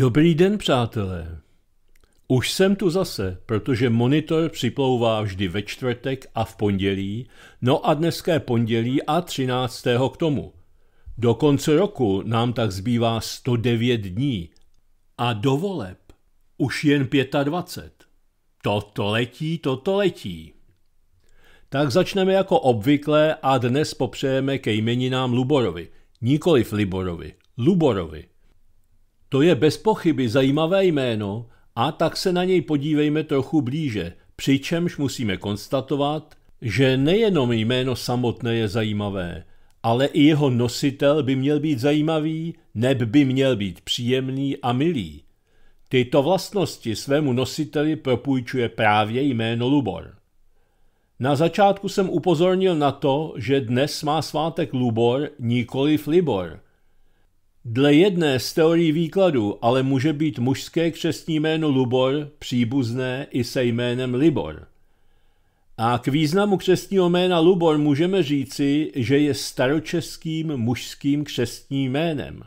Dobrý den, přátelé. Už jsem tu zase, protože monitor připlouvá vždy ve čtvrtek a v pondělí, no a dneska je pondělí a 13. k tomu. Do konce roku nám tak zbývá 109 dní a do voleb už jen 25. Toto letí, toto letí. Tak začneme jako obvykle a dnes popřejeme ke jmeninám Luborovi, nikoliv Liborovi, Luborovi. To je bez pochyby zajímavé jméno a tak se na něj podívejme trochu blíže, přičemž musíme konstatovat, že nejenom jméno samotné je zajímavé, ale i jeho nositel by měl být zajímavý, neb by měl být příjemný a milý. Tyto vlastnosti svému nositeli propůjčuje právě jméno Lubor. Na začátku jsem upozornil na to, že dnes má svátek Lubor, nikoli Libor – Dle jedné z teorií výkladu ale může být mužské křestní jméno Lubor příbuzné i se jménem Libor. A k významu křestního jména Lubor můžeme říci, že je staročeským mužským křestním jménem.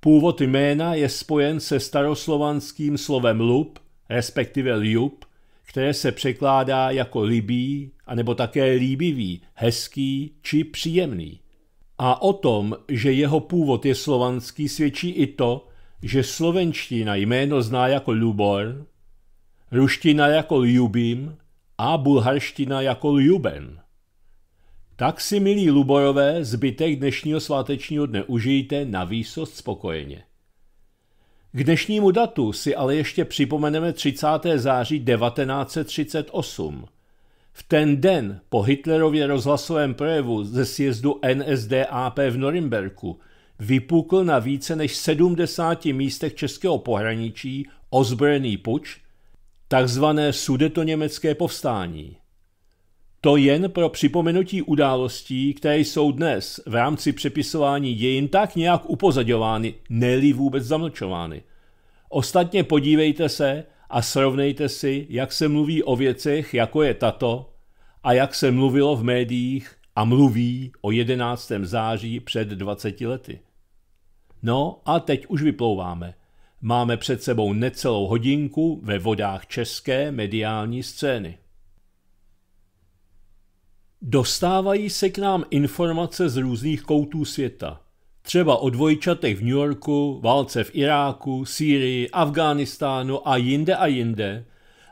Původ jména je spojen se staroslovanským slovem lub, respektive ljub, které se překládá jako libý, anebo také líbivý, hezký či příjemný. A o tom, že jeho původ je slovanský, svědčí i to, že slovenština jméno zná jako Lubor, ruština jako Ljubim a bulharština jako Ljuben. Tak si, milí Luborové, zbytek dnešního svátečního dne užijte na výsost spokojeně. K dnešnímu datu si ale ještě připomeneme 30. září 1938 – v ten den po Hitlerově rozhlasovém projevu ze sjezdu NSDAP v Norimberku vypukl na více než 70 místech českého pohraničí ozbrojený puč, takzvané sudetoněmecké povstání. To jen pro připomenutí událostí, které jsou dnes v rámci přepisování dějin tak nějak upozaďovány, neli vůbec zamlčovány. Ostatně podívejte se, a srovnejte si, jak se mluví o věcech, jako je tato, a jak se mluvilo v médiích a mluví o 11. září před 20 lety. No a teď už vyplouváme. Máme před sebou necelou hodinku ve vodách české mediální scény. Dostávají se k nám informace z různých koutů světa – Třeba o dvojčatech v New Yorku, válce v Iráku, Sýrii, Afghánistánu a jinde a jinde,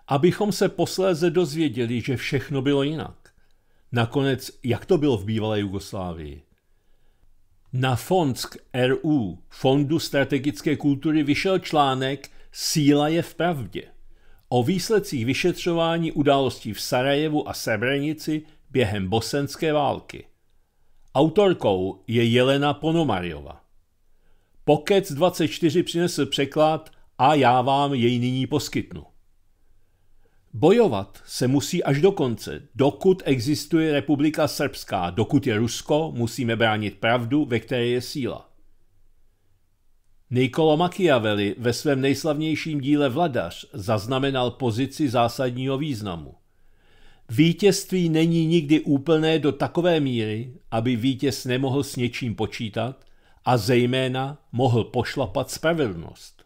abychom se posléze dozvěděli, že všechno bylo jinak. Nakonec, jak to bylo v bývalé Jugoslávii? Na Fondsk RU, Fondu strategické kultury, vyšel článek Síla je v pravdě o výsledcích vyšetřování událostí v Sarajevu a Srebrenici během bosenské války – Autorkou je Jelena Ponomariova. Pokec 24 přinesl překlad a já vám jej nyní poskytnu. Bojovat se musí až do konce. Dokud existuje Republika Srbská, dokud je Rusko, musíme bránit pravdu, ve které je síla. Niccolo Machiavelli ve svém nejslavnějším díle Vladař zaznamenal pozici zásadního významu. Vítězství není nikdy úplné do takové míry, aby vítěz nemohl s něčím počítat a zejména mohl pošlapat spravedlnost.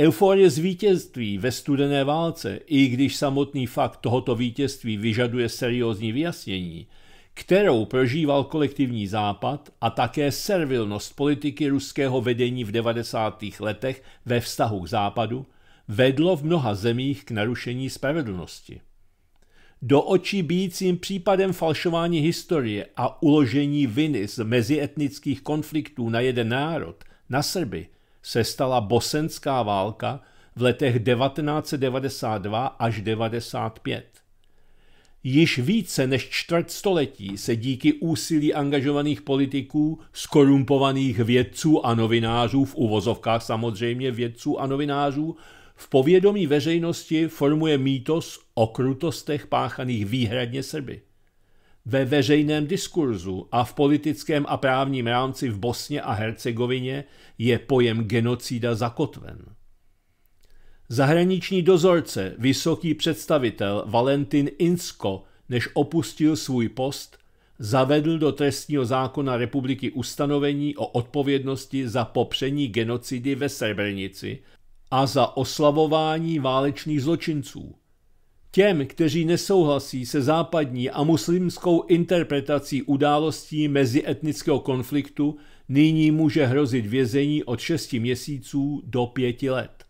Euforie z vítězství ve studené válce, i když samotný fakt tohoto vítězství vyžaduje seriózní vyjasnění, kterou prožíval kolektivní západ a také servilnost politiky ruského vedení v 90. letech ve vztahu k západu, vedlo v mnoha zemích k narušení spravedlnosti do očí bíjícím případem falšování historie a uložení viny z mezietnických konfliktů na jeden národ, na Srby, se stala bosenská válka v letech 1992 až 1995. Již více než čtvrt století se díky úsilí angažovaných politiků, skorumpovaných vědců a novinářů, v uvozovkách samozřejmě vědců a novinářů, v povědomí veřejnosti formuje mýtos o krutostech páchaných výhradně Srby. Ve veřejném diskurzu a v politickém a právním rámci v Bosně a Hercegovině je pojem genocída zakotven. Zahraniční dozorce, vysoký představitel Valentin Insko, než opustil svůj post, zavedl do trestního zákona republiky ustanovení o odpovědnosti za popření genocidy ve Srebrenici a za oslavování válečných zločinců, Těm, kteří nesouhlasí se západní a muslimskou interpretací událostí mezi etnického konfliktu, nyní může hrozit vězení od 6 měsíců do 5 let.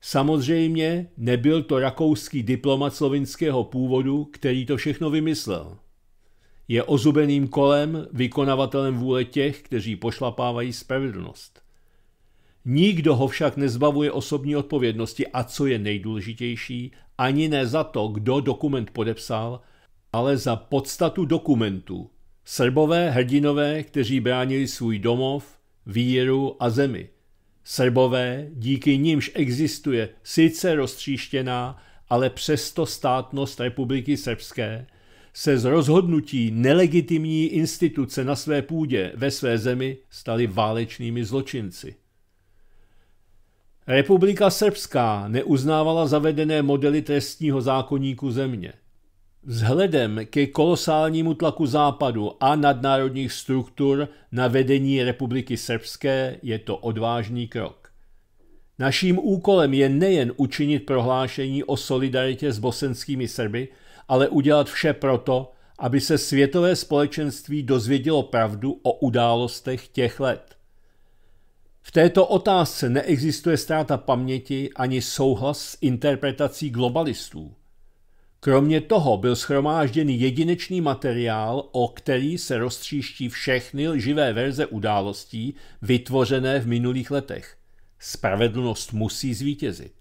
Samozřejmě nebyl to rakouský diplomat slovinského původu, který to všechno vymyslel. Je ozubeným kolem, vykonavatelem vůle těch, kteří pošlapávají spravedlnost. Nikdo ho však nezbavuje osobní odpovědnosti a co je nejdůležitější, ani ne za to, kdo dokument podepsal, ale za podstatu dokumentu. Srbové hrdinové, kteří bránili svůj domov, víru a zemi. Srbové, díky nimž existuje sice roztříštěná, ale přesto státnost Republiky Srbské, se z rozhodnutí nelegitimní instituce na své půdě ve své zemi stali válečnými zločinci. Republika Srbská neuznávala zavedené modely trestního zákoníku země. Vzhledem ke kolosálnímu tlaku západu a nadnárodních struktur na vedení Republiky Srbské je to odvážný krok. Naším úkolem je nejen učinit prohlášení o solidaritě s bosenskými Srby, ale udělat vše proto, aby se světové společenství dozvědělo pravdu o událostech těch let. V této otázce neexistuje ztráta paměti ani souhlas s interpretací globalistů. Kromě toho byl schromážděn jedinečný materiál, o který se roztříští všechny lživé verze událostí vytvořené v minulých letech. Spravedlnost musí zvítězit.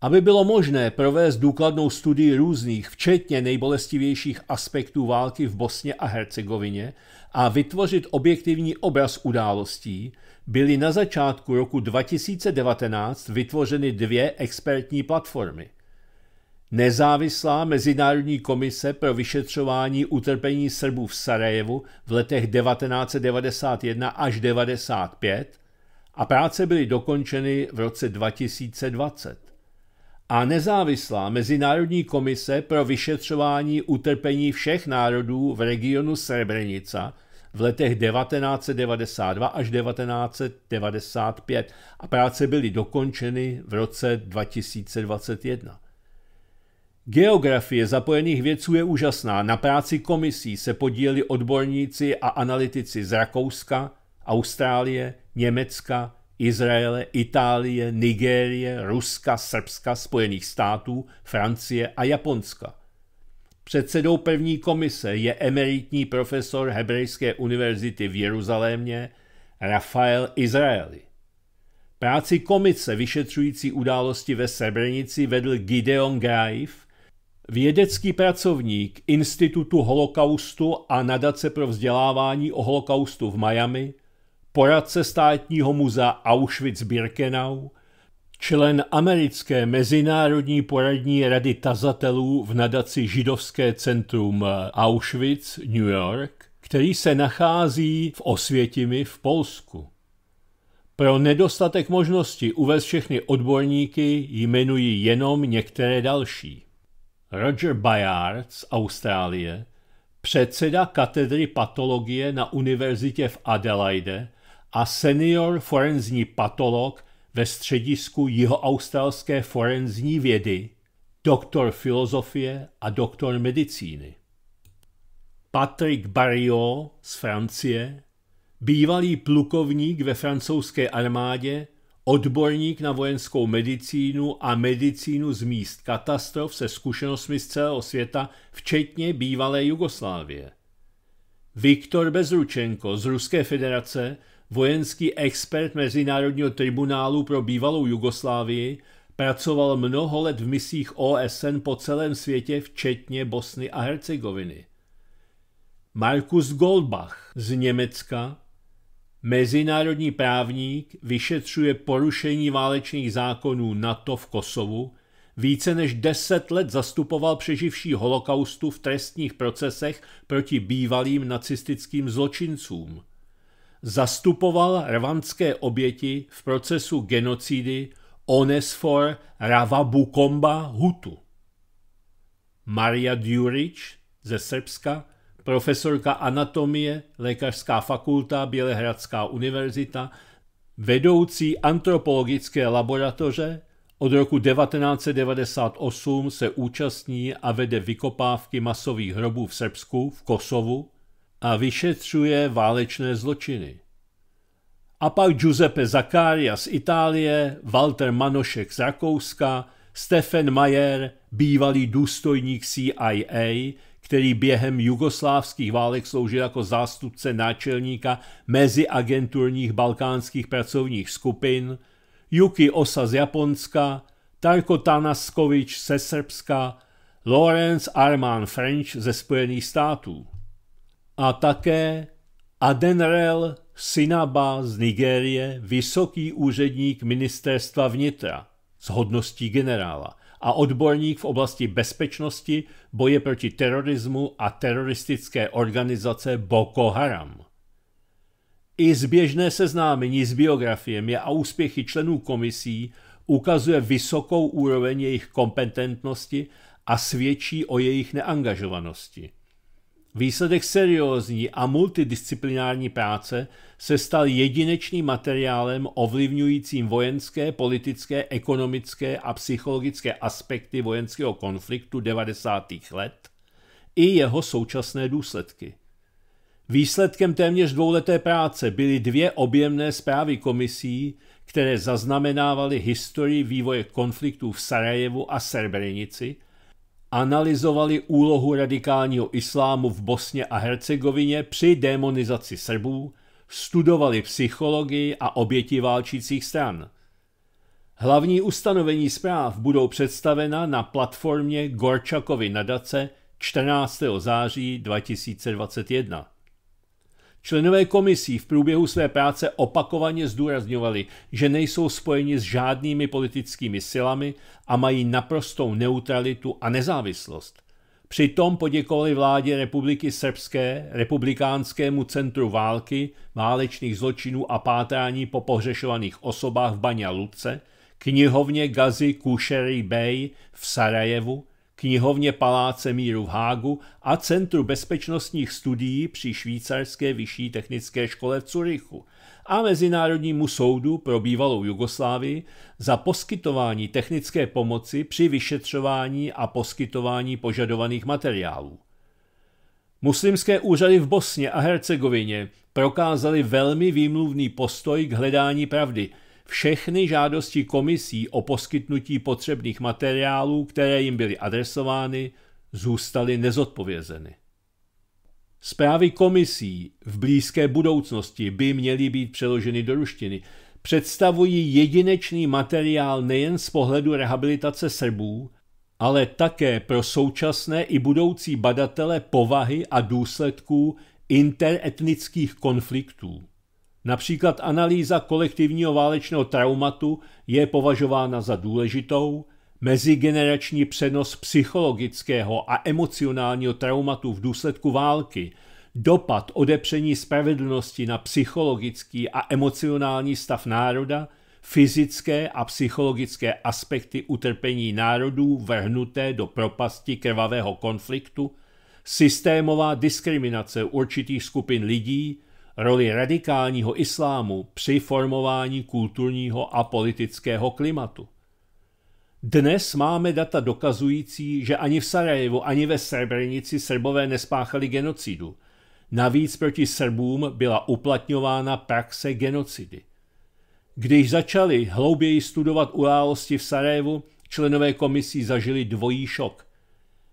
Aby bylo možné provést důkladnou studii různých, včetně nejbolestivějších aspektů války v Bosně a Hercegovině a vytvořit objektivní obraz událostí, byly na začátku roku 2019 vytvořeny dvě expertní platformy. Nezávislá Mezinárodní komise pro vyšetřování utrpení Srbů v Sarajevu v letech 1991 až 1995 a práce byly dokončeny v roce 2020. A nezávislá Mezinárodní komise pro vyšetřování utrpení všech národů v regionu Srebrenica – v letech 1992 až 1995 a práce byly dokončeny v roce 2021. Geografie zapojených vědců je úžasná. Na práci komisí se podíleli odborníci a analytici z Rakouska, Austrálie, Německa, Izraele, Itálie, Nigérie, Ruska, Srbska, Spojených států, Francie a Japonska. Předsedou první komise je emeritní profesor Hebrejské univerzity v Jeruzalémě Rafael Izraeli. Práci komise vyšetřující události ve Srebrenici vedl Gideon Graif, vědecký pracovník Institutu holokaustu a nadace pro vzdělávání o holokaustu v Miami, poradce státního muzea Auschwitz-Birkenau člen americké mezinárodní poradní rady tazatelů v nadaci Židovské centrum Auschwitz, New York, který se nachází v Osvětimi v Polsku. Pro nedostatek možnosti uvést všechny odborníky jmenují jenom některé další. Roger Bayard z Austrálie, předseda katedry patologie na univerzitě v Adelaide a senior forenzní patolog ve středisku jihoaustralské forenzní vědy, doktor filozofie a doktor medicíny. Patrick Barriot z Francie, bývalý plukovník ve francouzské armádě, odborník na vojenskou medicínu a medicínu z míst katastrof se zkušenostmi z celého světa, včetně bývalé Jugoslávie. Viktor Bezručenko z Ruské federace, vojenský expert Mezinárodního tribunálu pro bývalou Jugoslávii, pracoval mnoho let v misích OSN po celém světě, včetně Bosny a Hercegoviny. Markus Goldbach z Německa, mezinárodní právník, vyšetřuje porušení válečných zákonů NATO v Kosovu, více než deset let zastupoval přeživší holokaustu v trestních procesech proti bývalým nacistickým zločincům – zastupoval rvanské oběti v procesu genocidy Onesfor Ravabukomba Hutu. Maria Djuric ze Srbska, profesorka anatomie, lékařská fakulta, Bělehradská univerzita, vedoucí antropologické laboratoře, od roku 1998 se účastní a vede vykopávky masových hrobů v Srbsku, v Kosovu, a vyšetřuje válečné zločiny. A pak Giuseppe Zaccaria z Itálie, Walter Manošek z Rakouska, Stefan Mayer, bývalý důstojník CIA, který během jugoslávských válek sloužil jako zástupce náčelníka meziagenturních balkánských pracovních skupin, Yuki Osa z Japonska, Tarko Tanaskovič ze Srbska, Lawrence Arman French ze Spojených států a také Adenrel Sinaba z Nigérie, vysoký úředník ministerstva vnitra s hodností generála a odborník v oblasti bezpečnosti, boje proti terorismu a teroristické organizace Boko Haram. I zběžné seznámení s biografiemi a úspěchy členů komisí ukazuje vysokou úroveň jejich kompetentnosti a svědčí o jejich neangažovanosti. Výsledek seriózní a multidisciplinární práce se stal jedinečným materiálem ovlivňujícím vojenské, politické, ekonomické a psychologické aspekty vojenského konfliktu 90. let i jeho současné důsledky. Výsledkem téměř dvouleté práce byly dvě objemné zprávy komisí, které zaznamenávaly historii vývoje konfliktů v Sarajevu a Srebrenici – analyzovali úlohu radikálního islámu v Bosně a Hercegovině při demonizaci Srbů, studovali psychologii a oběti válčících stran. Hlavní ustanovení zpráv budou představena na platformě Gorčakovy nadace 14. září 2021. Členové komisí v průběhu své práce opakovaně zdůrazňovali, že nejsou spojeni s žádnými politickými silami a mají naprostou neutralitu a nezávislost. Přitom poděkovali vládě Republiky Srbské, Republikánskému centru války, válečných zločinů a pátrání po pohřešovaných osobách v Banja Luce, knihovně Gazi Kušery Bey v Sarajevu, knihovně Paláce míru v Hágu a Centru bezpečnostních studií při Švýcarské vyšší technické škole v Curychu a Mezinárodnímu soudu pro bývalou Jugoslávii za poskytování technické pomoci při vyšetřování a poskytování požadovaných materiálů. Muslimské úřady v Bosně a Hercegovině prokázaly velmi výmluvný postoj k hledání pravdy – všechny žádosti komisí o poskytnutí potřebných materiálů, které jim byly adresovány, zůstaly nezodpovězeny. Zprávy komisí v blízké budoucnosti by měly být přeloženy do ruštiny. Představují jedinečný materiál nejen z pohledu rehabilitace Srbů, ale také pro současné i budoucí badatele povahy a důsledků interetnických konfliktů. Například analýza kolektivního válečného traumatu je považována za důležitou, mezigenerační přenos psychologického a emocionálního traumatu v důsledku války, dopad odepření spravedlnosti na psychologický a emocionální stav národa, fyzické a psychologické aspekty utrpení národů vrhnuté do propasti krvavého konfliktu, systémová diskriminace určitých skupin lidí, roli radikálního islámu při formování kulturního a politického klimatu. Dnes máme data dokazující, že ani v Sarajevu, ani ve Srebrenici Srbové nespáchali genocidu. Navíc proti Srbům byla uplatňována praxe genocidy. Když začali hlouběji studovat události v Sarajevu, členové komisí zažili dvojí šok –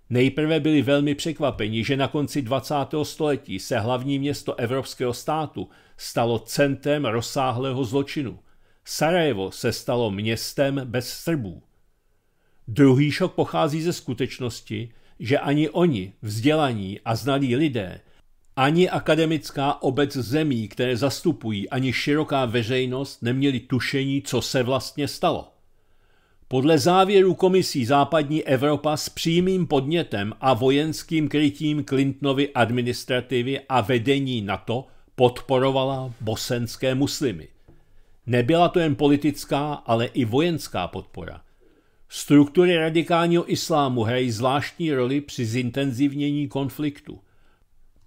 Nejprve byli velmi překvapeni, že na konci 20. století se hlavní město evropského státu stalo centrem rozsáhlého zločinu. Sarajevo se stalo městem bez Srbů. Druhý šok pochází ze skutečnosti, že ani oni, vzdělaní a znalí lidé, ani akademická obec zemí, které zastupují, ani široká veřejnost neměli tušení, co se vlastně stalo. Podle závěru komisí Západní Evropa s přímým podnětem a vojenským krytím Clintonovy administrativy a vedení NATO podporovala bosenské muslimy. Nebyla to jen politická, ale i vojenská podpora. Struktury radikálního islámu hrají zvláštní roli při zintenzivnění konfliktu.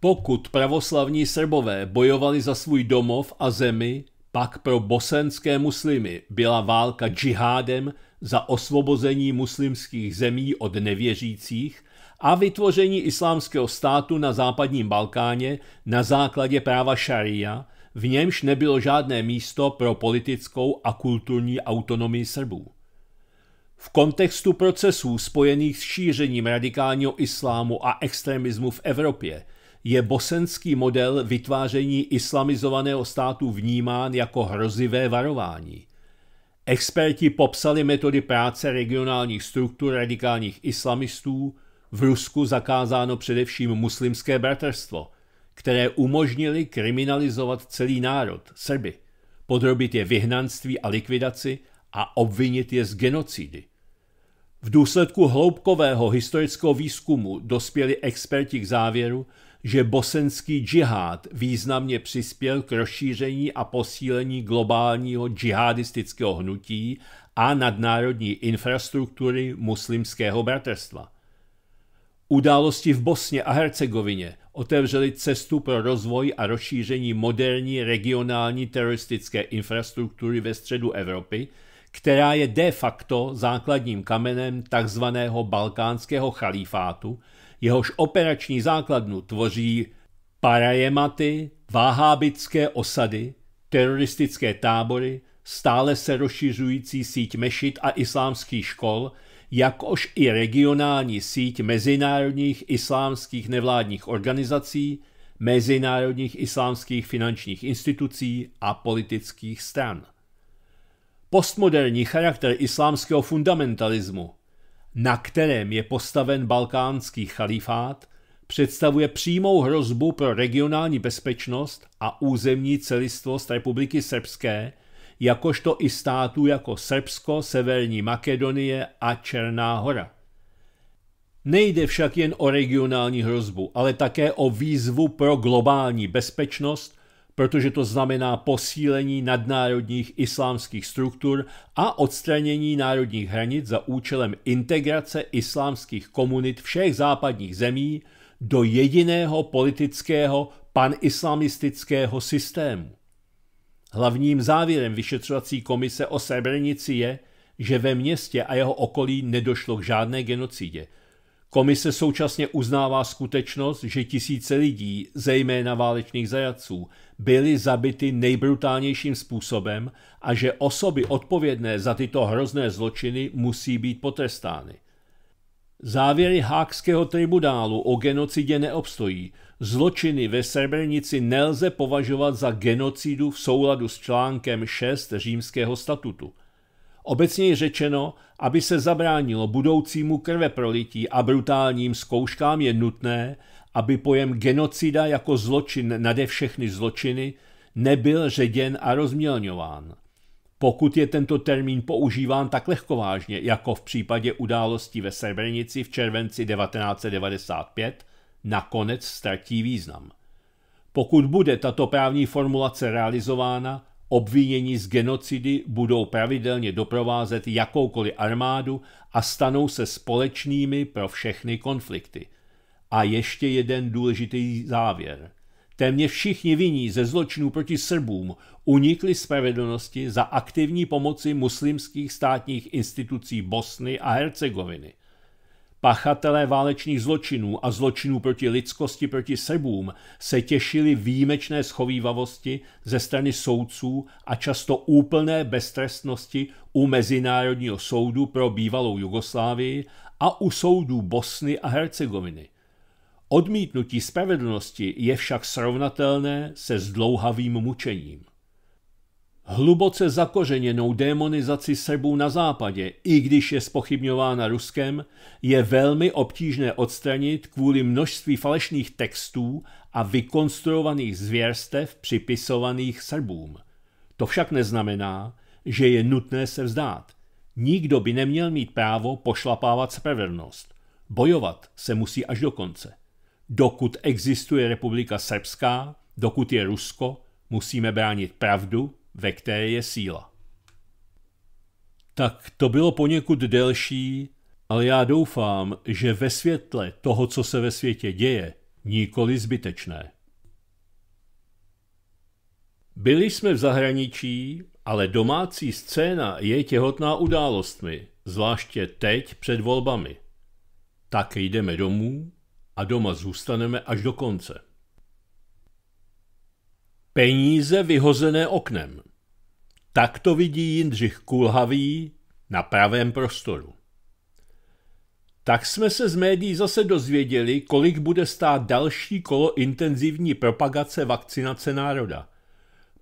Pokud pravoslavní Srbové bojovali za svůj domov a zemi, pak pro bosenské muslimy byla válka džihádem za osvobození muslimských zemí od nevěřících a vytvoření islámského státu na západním Balkáně na základě práva šaria, v němž nebylo žádné místo pro politickou a kulturní autonomii Srbů. V kontextu procesů spojených s šířením radikálního islámu a extremismu v Evropě je bosenský model vytváření islamizovaného státu vnímán jako hrozivé varování – Experti popsali metody práce regionálních struktur radikálních islamistů, v Rusku zakázáno především muslimské bratrstvo, které umožnili kriminalizovat celý národ, Srby, podrobit je vyhnanství a likvidaci a obvinit je z genocidy. V důsledku hloubkového historického výzkumu dospěli experti k závěru, že bosenský džihad významně přispěl k rozšíření a posílení globálního džihadistického hnutí a nadnárodní infrastruktury muslimského bratrstva. Události v Bosně a Hercegovině otevřely cestu pro rozvoj a rozšíření moderní regionální teroristické infrastruktury ve středu Evropy, která je de facto základním kamenem tzv. balkánského chalífátu – jehož operační základnu tvoří parajematy, váhábické osady, teroristické tábory, stále se rozšiřující síť mešit a islámských škol, jakož i regionální síť mezinárodních islámských nevládních organizací, mezinárodních islámských finančních institucí a politických stran. Postmoderní charakter islámského fundamentalismu na kterém je postaven balkánský chalifát, představuje přímou hrozbu pro regionální bezpečnost a územní celistvost Republiky Srbské, jakožto i států jako Srbsko, Severní Makedonie a Černá hora. Nejde však jen o regionální hrozbu, ale také o výzvu pro globální bezpečnost protože to znamená posílení nadnárodních islámských struktur a odstranění národních hranic za účelem integrace islámských komunit všech západních zemí do jediného politického panislamistického systému. Hlavním závěrem vyšetřovací komise o Srebrenici je, že ve městě a jeho okolí nedošlo k žádné genocidě, Komise současně uznává skutečnost, že tisíce lidí, zejména válečných zajatců, byly zabity nejbrutálnějším způsobem a že osoby odpovědné za tyto hrozné zločiny musí být potrestány. Závěry Hákského tribunálu o genocidě neobstojí. Zločiny ve Srebrenici nelze považovat za genocidu v souladu s článkem 6 římského statutu. Obecněji řečeno, aby se zabránilo budoucímu krveprolití a brutálním zkouškám je nutné, aby pojem genocida jako zločin nade všechny zločiny nebyl ředěn a rozmělňován. Pokud je tento termín používán tak lehkovážně, jako v případě události ve Srebrenici v červenci 1995, nakonec ztratí význam. Pokud bude tato právní formulace realizována, Obvinění z genocidy budou pravidelně doprovázet jakoukoliv armádu a stanou se společnými pro všechny konflikty. A ještě jeden důležitý závěr. Téměř všichni viní ze zločinů proti Srbům unikli spravedlnosti za aktivní pomoci muslimských státních institucí Bosny a Hercegoviny. Pachatelé válečných zločinů a zločinů proti lidskosti proti Srbům se těšili výjimečné schovývavosti ze strany soudců a často úplné beztrestnosti u Mezinárodního soudu pro bývalou Jugoslávii a u soudů Bosny a Hercegoviny. Odmítnutí spravedlnosti je však srovnatelné se zdlouhavým mučením hluboce zakořeněnou démonizaci Srbů na západě, i když je spochybňována Ruskem, je velmi obtížné odstranit kvůli množství falešných textů a vykonstruovaných zvěrstev připisovaných Srbům. To však neznamená, že je nutné se vzdát. Nikdo by neměl mít právo pošlapávat spravedlnost. Bojovat se musí až do konce. Dokud existuje Republika Srbská, dokud je Rusko, musíme bránit pravdu, ve které je síla. Tak to bylo poněkud delší, ale já doufám, že ve světle toho, co se ve světě děje, nikoli zbytečné. Byli jsme v zahraničí, ale domácí scéna je těhotná událostmi, zvláště teď před volbami. Tak jdeme domů a doma zůstaneme až do konce. Peníze vyhozené oknem. Tak to vidí Jindřich Kulhavý na pravém prostoru. Tak jsme se z médií zase dozvěděli, kolik bude stát další kolo intenzivní propagace vakcinace národa.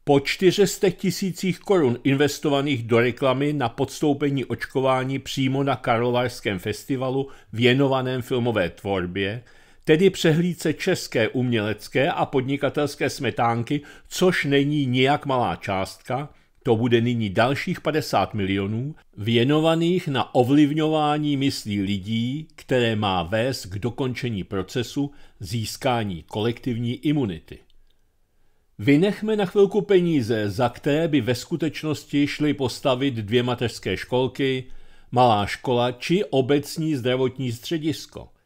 Po 400 tisících korun investovaných do reklamy na podstoupení očkování přímo na Karlovarském festivalu věnovaném filmové tvorbě – tedy přehlídce české umělecké a podnikatelské smetánky, což není nijak malá částka, to bude nyní dalších 50 milionů, věnovaných na ovlivňování myslí lidí, které má vést k dokončení procesu získání kolektivní imunity. Vynechme na chvilku peníze, za které by ve skutečnosti šly postavit dvě mateřské školky, malá škola či obecní zdravotní středisko –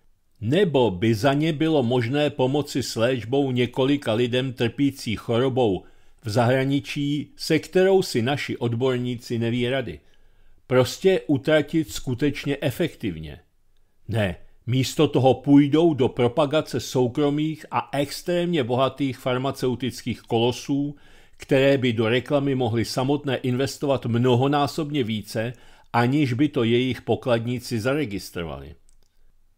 nebo by za ně bylo možné pomoci s léčbou několika lidem trpící chorobou v zahraničí, se kterou si naši odborníci neví rady. Prostě utratit skutečně efektivně. Ne, místo toho půjdou do propagace soukromých a extrémně bohatých farmaceutických kolosů, které by do reklamy mohly samotné investovat mnohonásobně více, aniž by to jejich pokladníci zaregistrovali.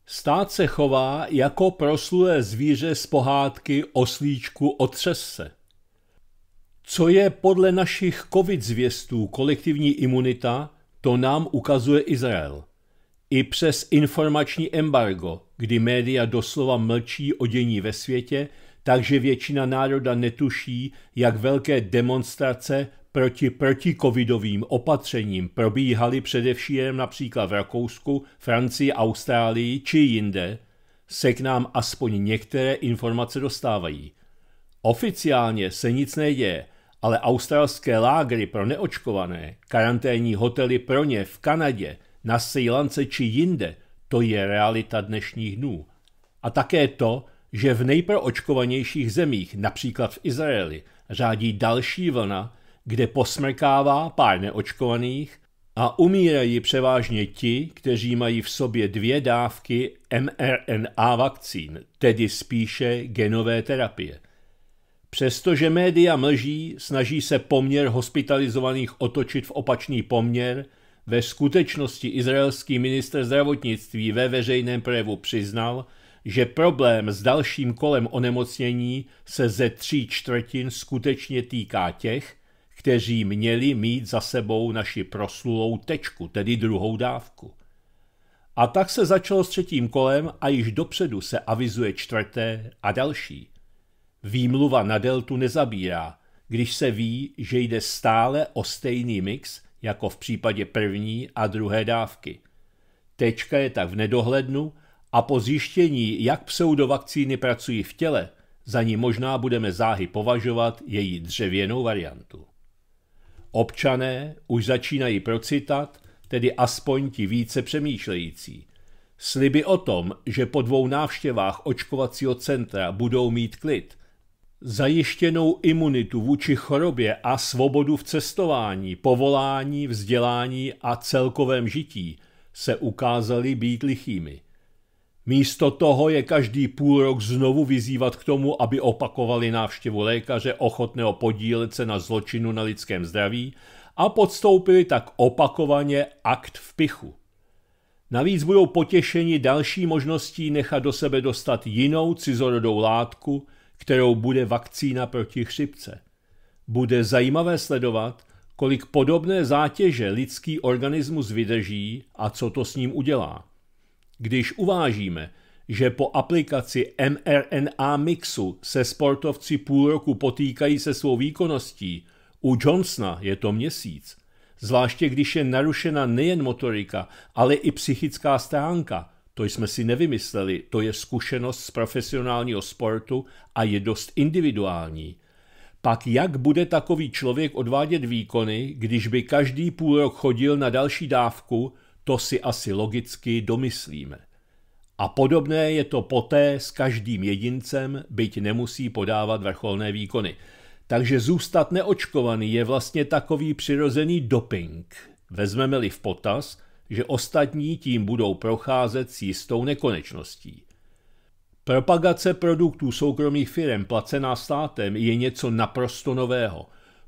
Stát se chová jako proslulé zvíře z pohádky oslíčku třesce. Co je podle našich covid zvěstů kolektivní imunita, to nám ukazuje Izrael. I přes informační embargo, kdy média doslova mlčí o dění ve světě, takže většina národa netuší, jak velké demonstrace proti protikovidovým opatřením probíhaly především například v Rakousku, Francii, Austrálii či jinde, se k nám aspoň některé informace dostávají. Oficiálně se nic neděje, ale australské lágry pro neočkované, karanténní hotely pro ně v Kanadě, na Sejlance či jinde, to je realita dnešních dnů. A také to, že v nejproočkovanějších zemích, například v Izraeli, řádí další vlna, kde posmrkává pár neočkovaných a umírají převážně ti, kteří mají v sobě dvě dávky mRNA vakcín, tedy spíše genové terapie. Přestože média mlží, snaží se poměr hospitalizovaných otočit v opačný poměr, ve skutečnosti izraelský minister zdravotnictví ve veřejném projevu přiznal, že problém s dalším kolem onemocnění se ze tří čtvrtin skutečně týká těch, kteří měli mít za sebou naši proslulou tečku, tedy druhou dávku. A tak se začalo s třetím kolem a již dopředu se avizuje čtvrté a další. Výmluva na deltu nezabírá, když se ví, že jde stále o stejný mix jako v případě první a druhé dávky. Tečka je tak v nedohlednu a po zjištění, jak pseudovakcíny pracují v těle, za ní možná budeme záhy považovat její dřevěnou variantu. Občané už začínají procitat, tedy aspoň ti více přemýšlející. Sliby o tom, že po dvou návštěvách očkovacího centra budou mít klid, zajištěnou imunitu vůči chorobě a svobodu v cestování, povolání, vzdělání a celkovém žití se ukázaly být lichými. Místo toho je každý půl rok znovu vyzývat k tomu, aby opakovali návštěvu lékaře ochotného podílet se na zločinu na lidském zdraví a podstoupili tak opakovaně akt v pichu. Navíc budou potěšeni další možností nechat do sebe dostat jinou cizorodou látku, kterou bude vakcína proti chřipce. Bude zajímavé sledovat, kolik podobné zátěže lidský organismus vydrží a co to s ním udělá. Když uvážíme, že po aplikaci mRNA mixu se sportovci půl roku potýkají se svou výkonností, u Johnsona je to měsíc, zvláště když je narušena nejen motorika, ale i psychická stránka. To jsme si nevymysleli, to je zkušenost z profesionálního sportu a je dost individuální. Pak jak bude takový člověk odvádět výkony, když by každý půl rok chodil na další dávku, to si asi logicky domyslíme. A podobné je to poté s každým jedincem, byť nemusí podávat vrcholné výkony. Takže zůstat neočkovaný je vlastně takový přirozený doping. Vezmeme-li v potaz, že ostatní tím budou procházet s jistou nekonečností. Propagace produktů soukromých firm placená státem je něco naprosto nového.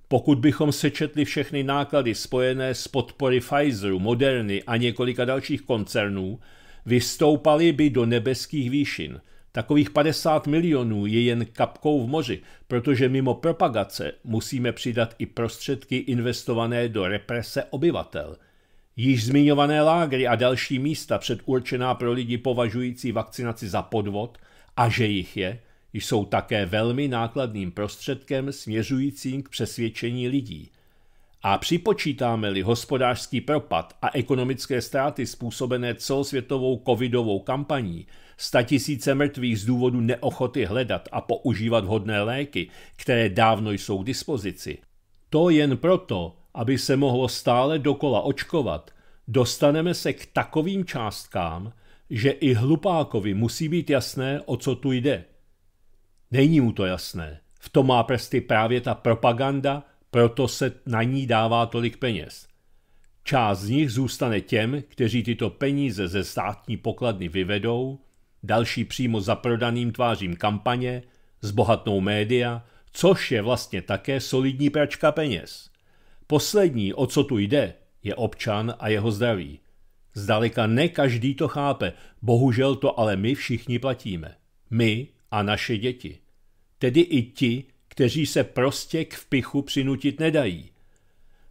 Pokud bychom sečetli všechny náklady spojené s podpory Pfizeru, Moderny a několika dalších koncernů, vystoupali by do nebeských výšin. Takových 50 milionů je jen kapkou v moři, protože mimo propagace musíme přidat i prostředky investované do represe obyvatel. Již zmiňované lágry a další místa předurčená pro lidi považující vakcinaci za podvod, a že jich je, jsou také velmi nákladným prostředkem směřujícím k přesvědčení lidí. A připočítáme-li hospodářský propad a ekonomické ztráty způsobené celosvětovou covidovou kampaní, tisíce mrtvých z důvodu neochoty hledat a používat hodné léky, které dávno jsou k dispozici, to jen proto, aby se mohlo stále dokola očkovat, dostaneme se k takovým částkám, že i hlupákovi musí být jasné, o co tu jde. Není mu to jasné. V tom má prsty právě ta propaganda, proto se na ní dává tolik peněz. Část z nich zůstane těm, kteří tyto peníze ze státní pokladny vyvedou, další přímo zaprodaným tvářím kampaně, zbohatnou média, což je vlastně také solidní pračka peněz. Poslední, o co tu jde, je občan a jeho zdraví. Zdaleka ne každý to chápe, bohužel to ale my všichni platíme. My, a naše děti. Tedy i ti, kteří se prostě k vpichu přinutit nedají.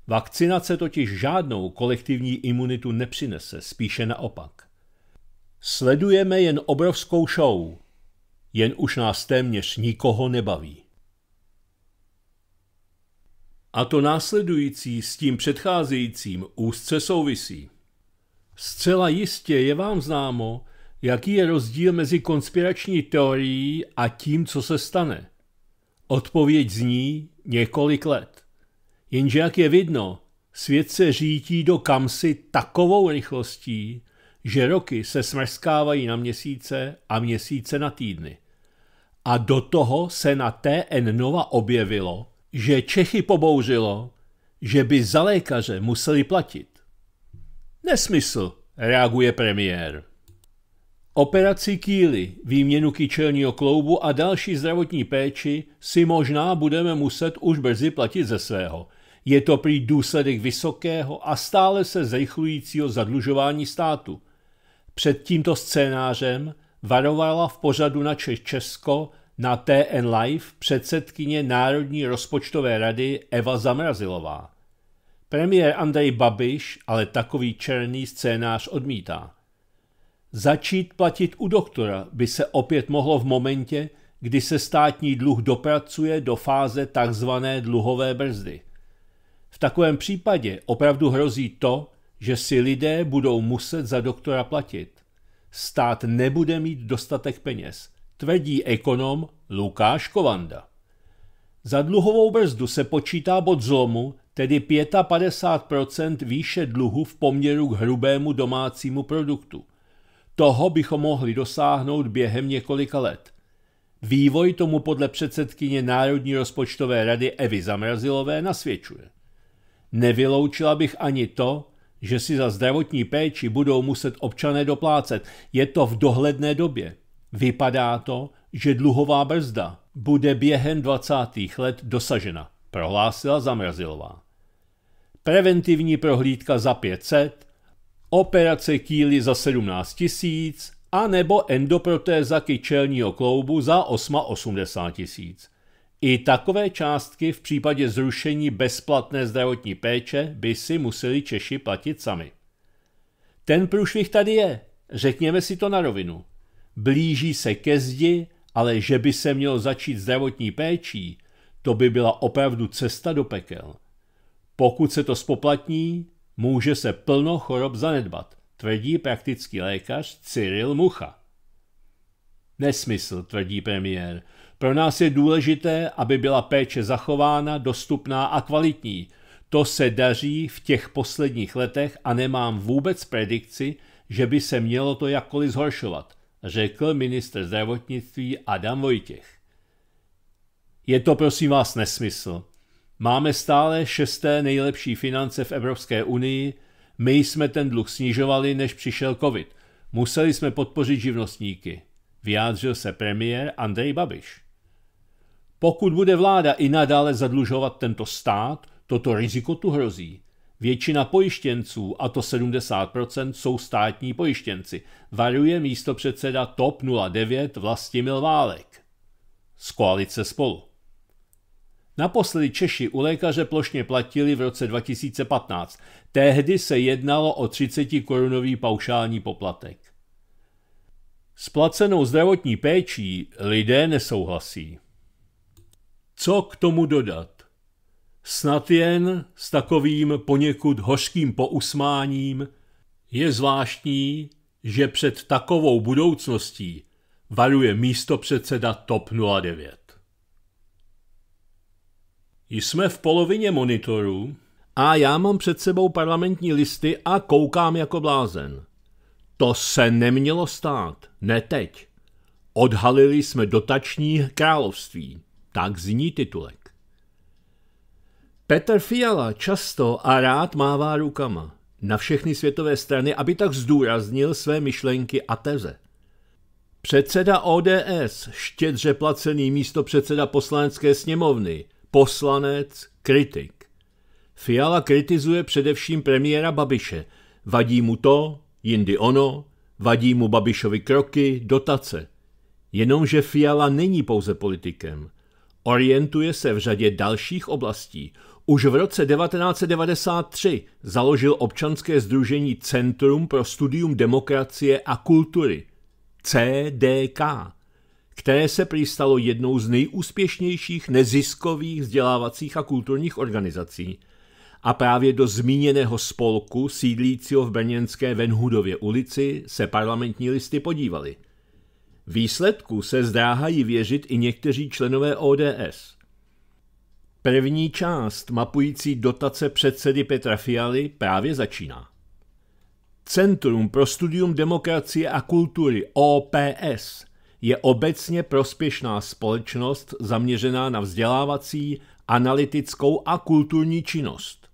Vakcinace totiž žádnou kolektivní imunitu nepřinese, spíše naopak. Sledujeme jen obrovskou show, jen už nás téměř nikoho nebaví. A to následující s tím předcházejícím úzce souvisí. Zcela jistě je vám známo, Jaký je rozdíl mezi konspirační teorií a tím, co se stane? Odpověď zní několik let. Jenže jak je vidno, svět se řítí do kamsi takovou rychlostí, že roky se smrskávají na měsíce a měsíce na týdny. A do toho se na TN Nova objevilo, že Čechy pobouřilo, že by za lékaře museli platit. Nesmysl, reaguje premiér. Operaci kýly, výměnu kyčelního kloubu a další zdravotní péči si možná budeme muset už brzy platit ze svého. Je to prý důsledek vysokého a stále se zrychlujícího zadlužování státu. Před tímto scénářem varovala v pořadu na Čes Česko na TN Live předsedkyně Národní rozpočtové rady Eva Zamrazilová. Premiér Andrej Babiš ale takový černý scénář odmítá. Začít platit u doktora by se opět mohlo v momentě, kdy se státní dluh dopracuje do fáze tzv. dluhové brzdy. V takovém případě opravdu hrozí to, že si lidé budou muset za doktora platit. Stát nebude mít dostatek peněz, tvrdí ekonom Lukáš Kovanda. Za dluhovou brzdu se počítá bod zlomu, tedy 55 výše dluhu v poměru k hrubému domácímu produktu – toho bychom mohli dosáhnout během několika let. Vývoj tomu podle předsedkyně Národní rozpočtové rady Evy Zamrazilové nasvědčuje. Nevyloučila bych ani to, že si za zdravotní péči budou muset občané doplácet. Je to v dohledné době. Vypadá to, že dluhová brzda bude během 20. let dosažena, prohlásila Zamrazilová. Preventivní prohlídka za 500, operace kýly za 17 tisíc a nebo endoprotéza kyčelního kloubu za 880 tisíc. I takové částky v případě zrušení bezplatné zdravotní péče by si museli Češi platit sami. Ten průšvih tady je, řekněme si to na rovinu. Blíží se ke zdi, ale že by se mělo začít zdravotní péčí, to by byla opravdu cesta do pekel. Pokud se to spoplatní, Může se plno chorob zanedbat, tvrdí praktický lékař Cyril Mucha. Nesmysl, tvrdí premiér. Pro nás je důležité, aby byla péče zachována, dostupná a kvalitní. To se daří v těch posledních letech a nemám vůbec predikci, že by se mělo to jakkoliv zhoršovat, řekl minister zdravotnictví Adam Vojtěch. Je to prosím vás nesmysl. Máme stále šesté nejlepší finance v Evropské unii, my jsme ten dluh snižovali, než přišel covid. Museli jsme podpořit živnostníky, vyjádřil se premiér Andrej Babiš. Pokud bude vláda i nadále zadlužovat tento stát, toto riziko tu hrozí. Většina pojištěnců, a to 70%, jsou státní pojištěnci, varuje místo předseda TOP 09 Vlastimil Válek. Z koalice spolu. Naposledy Češi u lékaře plošně platili v roce 2015. Tehdy se jednalo o 30 korunový paušální poplatek. S placenou zdravotní péčí lidé nesouhlasí. Co k tomu dodat? Snad jen s takovým poněkud hořkým pousmáním je zvláštní, že před takovou budoucností varuje místo předseda TOP 09. Jsme v polovině monitoru a já mám před sebou parlamentní listy a koukám jako blázen. To se nemělo stát, ne teď. Odhalili jsme dotační království. Tak zní titulek. Petr Fiala často a rád mává rukama na všechny světové strany, aby tak zdůraznil své myšlenky a teze. Předseda ODS, štědře placený místo předseda poslanecké sněmovny, poslanec, kritik. Fiala kritizuje především premiéra Babiše. Vadí mu to, jindy ono, vadí mu Babišovi kroky, dotace. Jenomže Fiala není pouze politikem. Orientuje se v řadě dalších oblastí. Už v roce 1993 založil občanské združení Centrum pro studium demokracie a kultury – CDK – které se přistalo jednou z nejúspěšnějších neziskových vzdělávacích a kulturních organizací a právě do zmíněného spolku sídlícího v brněnské Venhudově ulici se parlamentní listy podívali. Výsledku se zdráhají věřit i někteří členové ODS. První část mapující dotace předsedy Petra Fialy právě začíná. Centrum pro studium demokracie a kultury OPS je obecně prospěšná společnost zaměřená na vzdělávací, analytickou a kulturní činnost.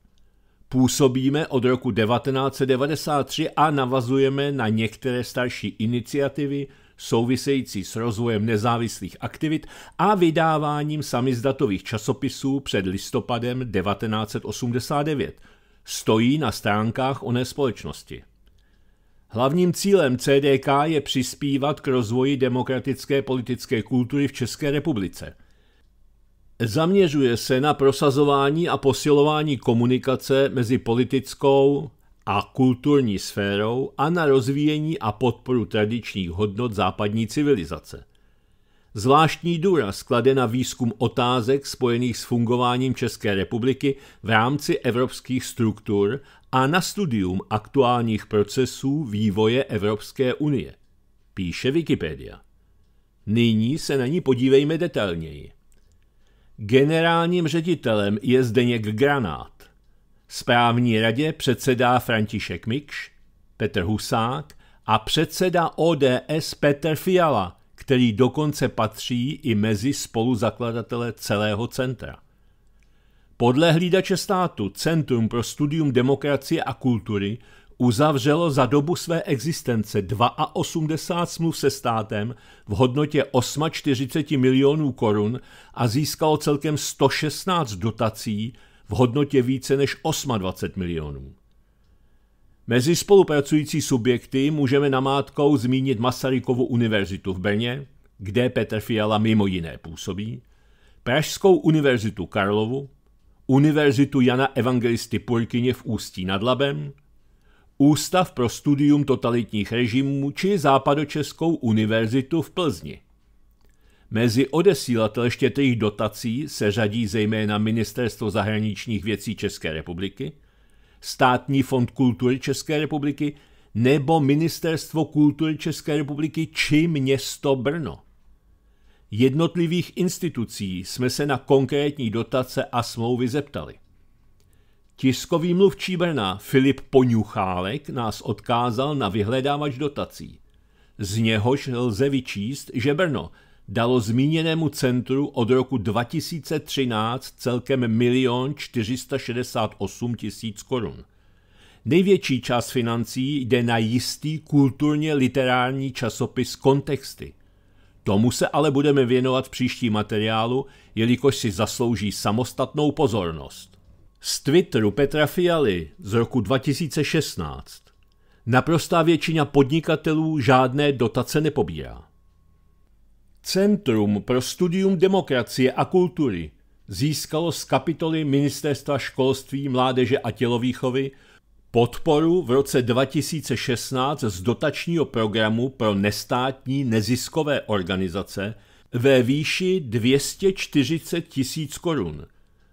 Působíme od roku 1993 a navazujeme na některé starší iniciativy související s rozvojem nezávislých aktivit a vydáváním samizdatových časopisů před listopadem 1989. Stojí na stránkách oné společnosti. Hlavním cílem CDK je přispívat k rozvoji demokratické politické kultury v České republice. Zaměřuje se na prosazování a posilování komunikace mezi politickou a kulturní sférou a na rozvíjení a podporu tradičních hodnot západní civilizace. Zvláštní důraz klade na výzkum otázek spojených s fungováním České republiky v rámci evropských struktur a na studium aktuálních procesů vývoje Evropské unie, píše Wikipedia. Nyní se na ní podívejme detailněji. Generálním ředitelem je Zdeněk Granát. Správní radě předsedá František Mikš, Petr Husák a předseda ODS Petr Fiala, který dokonce patří i mezi spoluzakladatele celého centra. Podle hlídače státu Centrum pro studium demokracie a kultury uzavřelo za dobu své existence 82 smluv se státem v hodnotě 48 milionů korun a získalo celkem 116 dotací v hodnotě více než 28 milionů. Mezi spolupracující subjekty můžeme namátkou zmínit Masarykovu univerzitu v Brně, kde Petr Fiala mimo jiné působí, Pražskou univerzitu Karlovu, Univerzitu Jana Evangelisty Purkyně v Ústí nad Labem, Ústav pro studium totalitních režimů či Západočeskou univerzitu v Plzni. Mezi odesílatel štětých dotací se řadí zejména Ministerstvo zahraničních věcí České republiky, Státní fond kultury České republiky nebo Ministerstvo kultury České republiky či město Brno jednotlivých institucí jsme se na konkrétní dotace a smlouvy zeptali. Tiskový mluvčí Brna Filip Poňuchálek nás odkázal na vyhledávač dotací. Z něhož lze vyčíst, že Brno dalo zmíněnému centru od roku 2013 celkem 1 468 tisíc korun. Největší část financí jde na jistý kulturně literární časopis Kontexty – Tomu se ale budeme věnovat v příštím materiálu, jelikož si zaslouží samostatnou pozornost. Z Twitteru Petra Fialy z roku 2016 Naprostá většina podnikatelů žádné dotace nepobírá. Centrum pro studium demokracie a kultury získalo z kapitoly Ministerstva školství, mládeže a tělovýchovy podporu v roce 2016 z dotačního programu pro nestátní neziskové organizace ve výši 240 tisíc korun.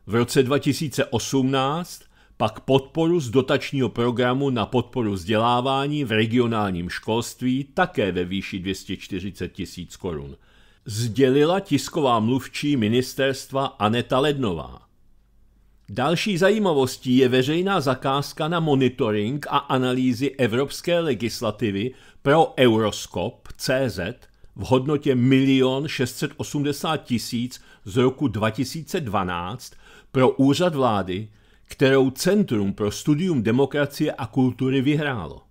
V roce 2018 pak podporu z dotačního programu na podporu vzdělávání v regionálním školství také ve výši 240 tisíc korun. Sdělila tisková mluvčí ministerstva Aneta Lednová. Další zajímavostí je veřejná zakázka na monitoring a analýzy evropské legislativy pro Euroskop CZ v hodnotě 1 680 tisíc z roku 2012 pro úřad vlády, kterou Centrum pro studium demokracie a kultury vyhrálo.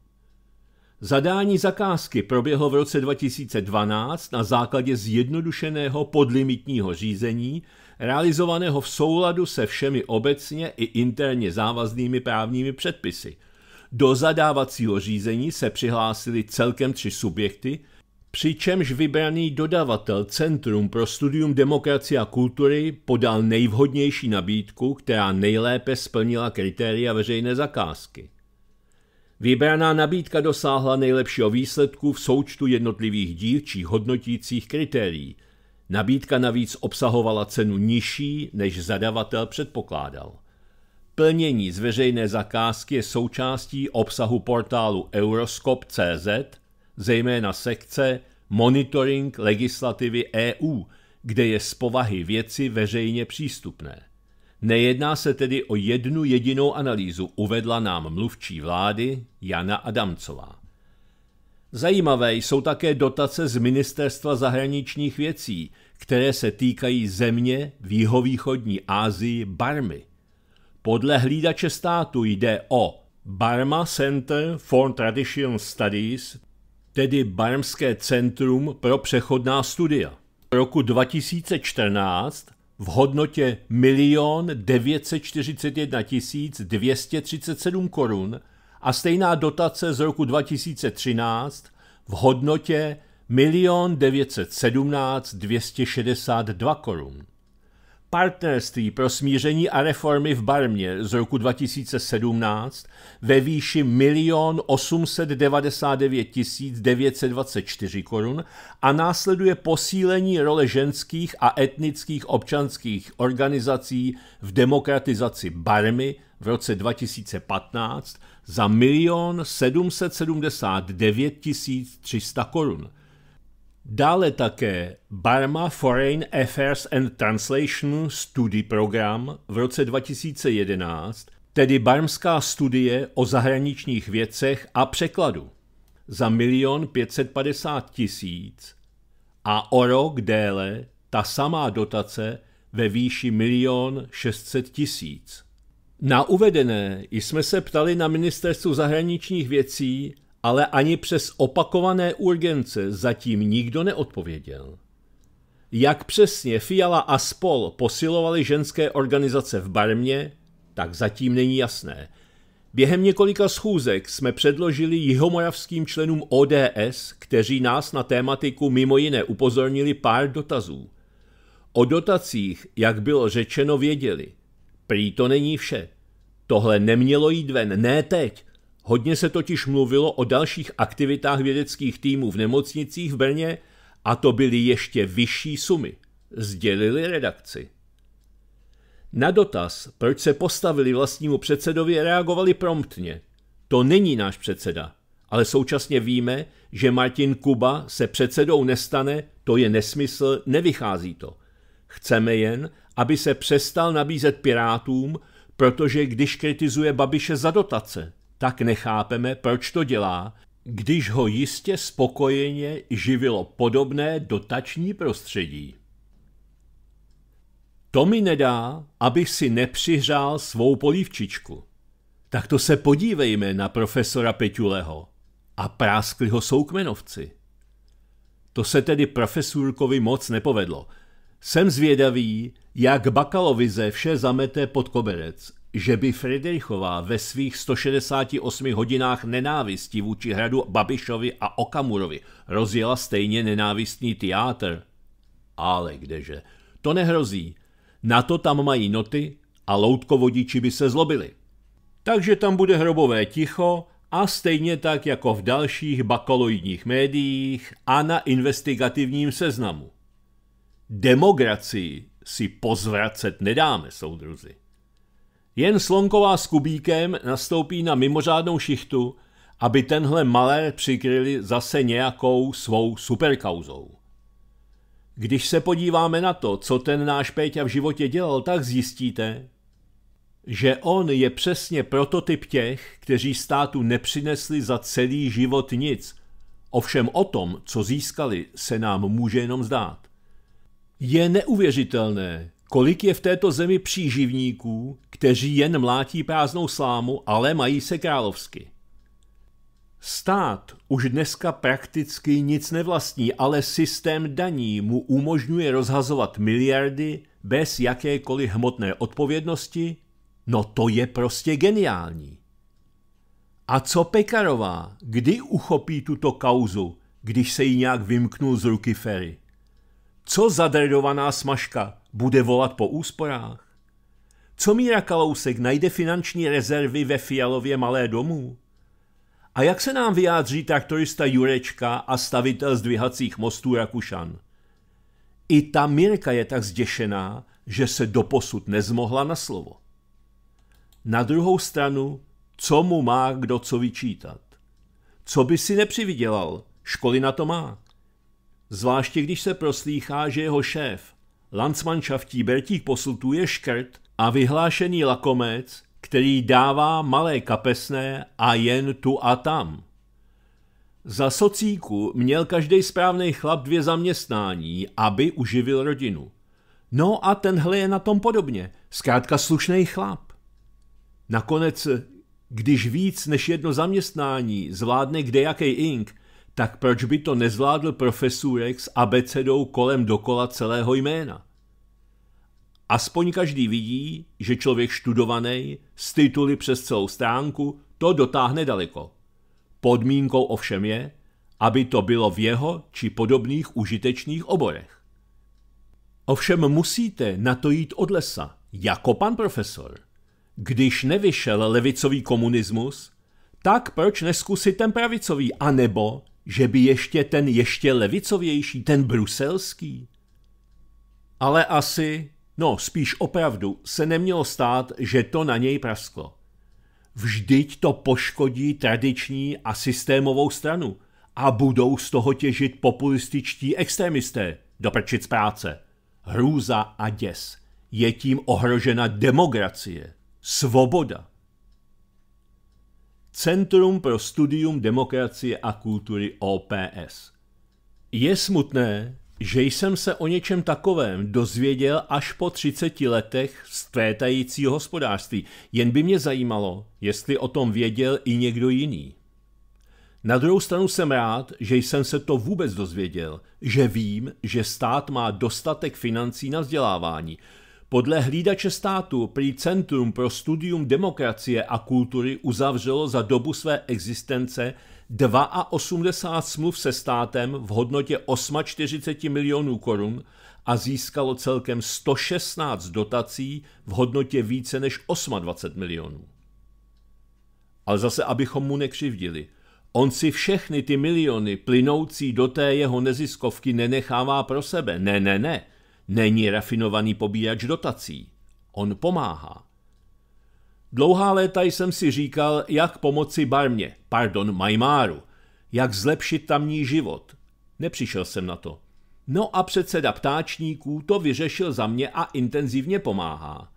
Zadání zakázky proběhlo v roce 2012 na základě zjednodušeného podlimitního řízení, realizovaného v souladu se všemi obecně i interně závaznými právními předpisy. Do zadávacího řízení se přihlásili celkem tři subjekty, přičemž vybraný dodavatel Centrum pro studium demokracie a kultury podal nejvhodnější nabídku, která nejlépe splnila kritéria veřejné zakázky. Vybraná nabídka dosáhla nejlepšího výsledku v součtu jednotlivých dílčích hodnotících kritérií – Nabídka navíc obsahovala cenu nižší, než zadavatel předpokládal. Plnění z veřejné zakázky je součástí obsahu portálu euroscop.cz, zejména sekce Monitoring legislativy EU, kde je z povahy věci veřejně přístupné. Nejedná se tedy o jednu jedinou analýzu, uvedla nám mluvčí vlády Jana Adamcová. Zajímavé jsou také dotace z Ministerstva zahraničních věcí, které se týkají země v jihovýchodní Ázii Barmy. Podle hlídače státu jde o Barma Center for Traditional Studies, tedy Barmské centrum pro přechodná studia. V roku 2014 v hodnotě 1 941 237 korun a stejná dotace z roku 2013 v hodnotě 1 917 262 korun. Partnerství pro smíření a reformy v Barmě z roku 2017 ve výši 1 899 924 korun a následuje posílení role ženských a etnických občanských organizací v demokratizaci Barmy v roce 2015 za 1 779 300 korun. Dále také Barma Foreign Affairs and Translation Study Program v roce 2011, tedy barmská studie o zahraničních věcech a překladu za 1 550 tisíc a o rok déle ta samá dotace ve výši 1 600 000. Na uvedené jsme se ptali na ministerstvu zahraničních věcí, ale ani přes opakované urgence zatím nikdo neodpověděl. Jak přesně Fiala a Spol posilovali ženské organizace v Barmě, tak zatím není jasné. Během několika schůzek jsme předložili jihomoravským členům ODS, kteří nás na tématiku mimo jiné upozornili pár dotazů. O dotacích, jak bylo řečeno, věděli – Prý to není vše. Tohle nemělo jít ven, ne teď. Hodně se totiž mluvilo o dalších aktivitách vědeckých týmů v nemocnicích v Brně a to byly ještě vyšší sumy, sdělili redakci. Na dotaz, proč se postavili vlastnímu předsedovi, reagovali promptně. To není náš předseda, ale současně víme, že Martin Kuba se předsedou nestane, to je nesmysl, nevychází to. Chceme jen, aby se přestal nabízet pirátům, protože když kritizuje Babiše za dotace, tak nechápeme, proč to dělá, když ho jistě spokojeně živilo podobné dotační prostředí. To mi nedá, abych si nepřihrál svou polívčičku. Tak to se podívejme na profesora Peťuleho a práskli ho soukmenovci. To se tedy profesůrkovi moc nepovedlo – jsem zvědavý, jak Bakalovize vše zamete pod koberec, že by Friedrichová ve svých 168 hodinách nenávisti vůči hradu Babišovi a Okamurovi rozjela stejně nenávistný teátr. Ale kdeže, to nehrozí. Na to tam mají noty a loutkovodiči by se zlobili. Takže tam bude hrobové ticho a stejně tak jako v dalších bakaloidních médiích a na investigativním seznamu. Demokracii si pozvracet nedáme, soudruzi. Jen Slonková s Kubíkem nastoupí na mimořádnou šichtu, aby tenhle malé přikryli zase nějakou svou superkauzou. Když se podíváme na to, co ten náš Péťa v životě dělal, tak zjistíte, že on je přesně prototyp těch, kteří státu nepřinesli za celý život nic. Ovšem o tom, co získali, se nám může jenom zdát. Je neuvěřitelné, kolik je v této zemi příživníků, kteří jen mlátí prázdnou slámu, ale mají se královsky. Stát už dneska prakticky nic nevlastní, ale systém daní mu umožňuje rozhazovat miliardy bez jakékoliv hmotné odpovědnosti, no to je prostě geniální. A co Pekarová, kdy uchopí tuto kauzu, když se jí nějak vymknul z ruky Ferry? Co zadredovaná smažka bude volat po úsporách? Co Míra Kalousek najde finanční rezervy ve Fialově malé domů? A jak se nám vyjádří traktorista Jurečka a stavitel zdvihacích mostů Rakušan? I ta Mirka je tak zděšená, že se doposud nezmohla na slovo. Na druhou stranu, co mu má kdo co vyčítat? Co by si nepřivydělal? Školy na to má. Zvláště když se proslýchá, že jeho šéf, Landsmanšaftí Bertík Posltů je škrt a vyhlášený lakomec, který dává malé kapesné a jen tu a tam. Za socíku měl každý správný chlap dvě zaměstnání, aby uživil rodinu. No a tenhle je na tom podobně, zkrátka slušný chlap. Nakonec, když víc než jedno zaměstnání zvládne jaký ink, tak proč by to nezvládl profesůrek s abecedou kolem dokola celého jména? Aspoň každý vidí, že člověk študovaný, s tituly přes celou stránku, to dotáhne daleko. Podmínkou ovšem je, aby to bylo v jeho či podobných užitečných oborech. Ovšem musíte na to jít od lesa, jako pan profesor. Když nevyšel levicový komunismus, tak proč neskusit ten pravicový, anebo že by ještě ten ještě levicovější, ten bruselský. Ale asi, no spíš opravdu, se nemělo stát, že to na něj prasklo. Vždyť to poškodí tradiční a systémovou stranu a budou z toho těžit populističtí extremisté, do z práce. Hrůza a děs. Je tím ohrožena demokracie, svoboda, Centrum pro studium demokracie a kultury OPS. Je smutné, že jsem se o něčem takovém dozvěděl až po 30 letech stvétajícího hospodářství. Jen by mě zajímalo, jestli o tom věděl i někdo jiný. Na druhou stranu jsem rád, že jsem se to vůbec dozvěděl, že vím, že stát má dostatek financí na vzdělávání, podle hlídače státu prý Centrum pro studium demokracie a kultury uzavřelo za dobu své existence 82 smluv se státem v hodnotě 48 milionů korun a získalo celkem 116 dotací v hodnotě více než 28 milionů. Ale zase, abychom mu nekřivdili. On si všechny ty miliony plynoucí do té jeho neziskovky nenechává pro sebe. Ne, ne, ne. Není rafinovaný pobíjač dotací. On pomáhá. Dlouhá léta jsem si říkal, jak pomoci Barmě, pardon, Majmáru, jak zlepšit tamní život. Nepřišel jsem na to. No a předseda ptáčníků to vyřešil za mě a intenzivně pomáhá.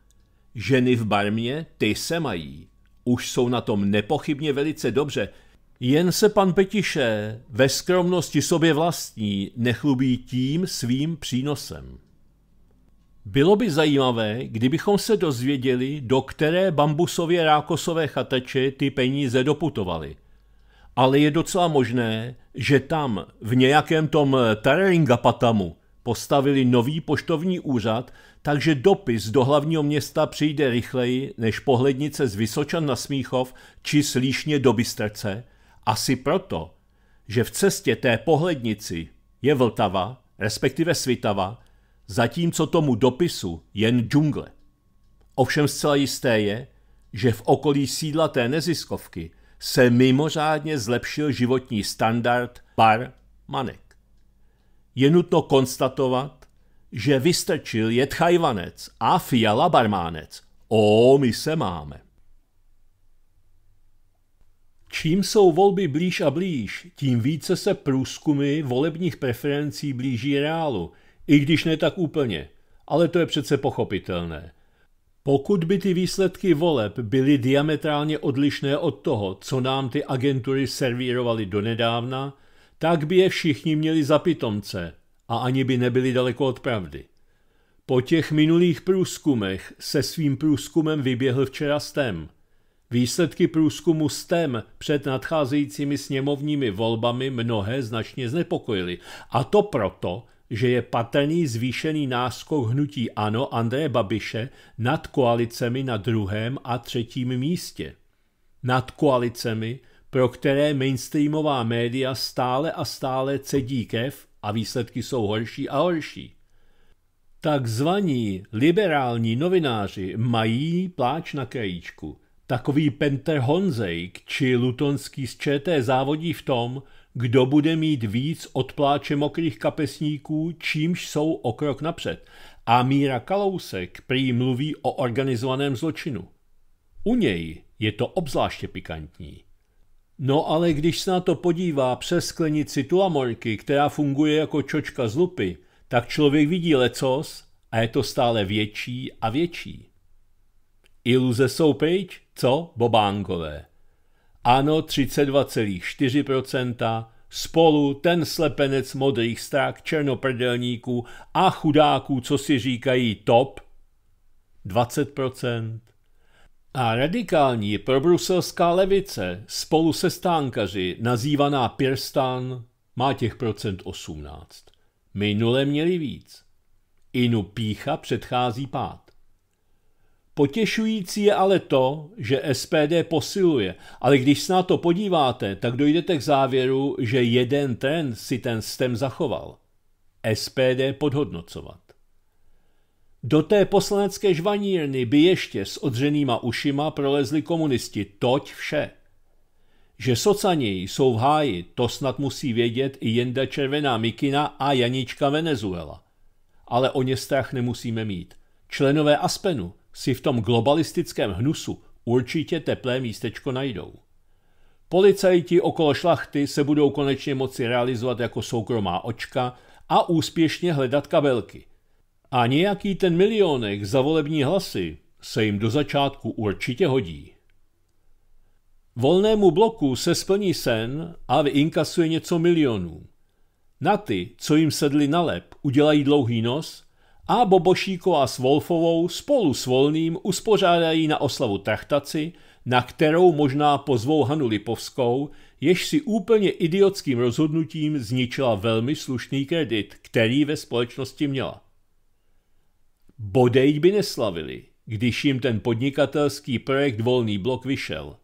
Ženy v Barmě, ty se mají. Už jsou na tom nepochybně velice dobře, jen se pan Petiše ve skromnosti sobě vlastní nechlubí tím svým přínosem. Bylo by zajímavé, kdybychom se dozvěděli, do které bambusově rákosové chateče ty peníze doputovaly. Ale je docela možné, že tam, v nějakém tom eh, Tareringapatamu, postavili nový poštovní úřad, takže dopis do hlavního města přijde rychleji než pohlednice z Vysočan na Smíchov či Slíšně do Bystrce. Asi proto, že v cestě té pohlednici je Vltava, respektive Svitava, zatímco tomu dopisu jen džungle. Ovšem zcela jisté je, že v okolí sídla té neziskovky se mimořádně zlepšil životní standard bar manek. Je nutno konstatovat, že vystrčil je Tchajvanec a Fiala barmánec. O, my se máme. Čím jsou volby blíž a blíž, tím více se průzkumy volebních preferencí blíží reálu, i když ne tak úplně. Ale to je přece pochopitelné. Pokud by ty výsledky voleb byly diametrálně odlišné od toho, co nám ty agentury servírovaly donedávna, tak by je všichni měli za pitomce a ani by nebyli daleko od pravdy. Po těch minulých průzkumech se svým průzkumem vyběhl včera STEM. Výsledky průzkumu STEM před nadcházejícími sněmovními volbami mnohé značně znepokojily. A to proto, že je patrný zvýšený náskok hnutí ANO Andreje Babiše nad koalicemi na druhém a třetím místě. Nad koalicemi, pro které mainstreamová média stále a stále cedí kev a výsledky jsou horší a horší. Takzvaní liberální novináři mají pláč na krajíčku. Takový Penter Honzejk či Lutonský z ČT závodí v tom, kdo bude mít víc odpláče mokrých kapesníků, čímž jsou o krok napřed. A Míra Kalousek prý mluví o organizovaném zločinu. U něj je to obzvláště pikantní. No ale když se na to podívá přes sklenici tulamorky, která funguje jako čočka z lupy, tak člověk vidí lecos a je to stále větší a větší. Iluze jsou pryč, co, bobánkové? ANO 32,4%, spolu ten slepenec modrých strák černoprdelníků a chudáků, co si říkají top, 20%. A radikální probruselská levice spolu se stánkaři, nazývaná Pirstan, má těch procent 18. Minule měli víc. Inu pícha předchází pád. Potěšující je ale to, že SPD posiluje, ale když se na to podíváte, tak dojdete k závěru, že jeden ten si ten stem zachoval. SPD podhodnocovat. Do té poslanecké žvanírny by ještě s odřenýma ušima prolezli komunisti, toť vše. Že socani jsou v háji, to snad musí vědět i Jenda Červená Mikina a Janička Venezuela. Ale o ně strach nemusíme mít. Členové Aspenu si v tom globalistickém hnusu určitě teplé místečko najdou. Policajti okolo šlachty se budou konečně moci realizovat jako soukromá očka a úspěšně hledat kabelky. A nějaký ten milionek za volební hlasy se jim do začátku určitě hodí. Volnému bloku se splní sen a vyinkasuje něco milionů. Na ty, co jim sedli na lep, udělají dlouhý nos a Bobošíková s Wolfovou spolu s Volným uspořádají na oslavu trachtaci, na kterou možná pozvou Hanu Lipovskou, jež si úplně idiotským rozhodnutím zničila velmi slušný kredit, který ve společnosti měla. Bodej by neslavili, když jim ten podnikatelský projekt Volný blok vyšel.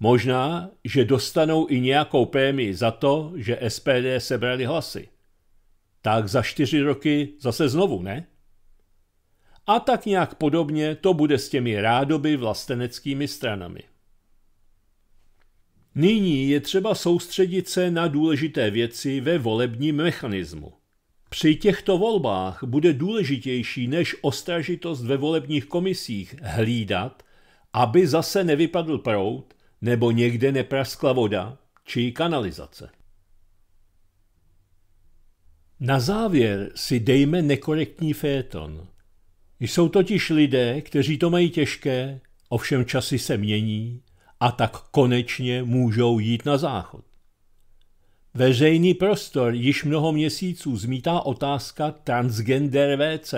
Možná, že dostanou i nějakou prémii za to, že SPD sebrali hlasy tak za čtyři roky zase znovu, ne? A tak nějak podobně to bude s těmi rádoby vlasteneckými stranami. Nyní je třeba soustředit se na důležité věci ve volebním mechanismu. Při těchto volbách bude důležitější než ostražitost ve volebních komisích hlídat, aby zase nevypadl prout nebo někde nepraskla voda či kanalizace. Na závěr si dejme nekorektní féton. Jsou totiž lidé, kteří to mají těžké, ovšem časy se mění a tak konečně můžou jít na záchod. Veřejný prostor již mnoho měsíců zmítá otázka transgender WC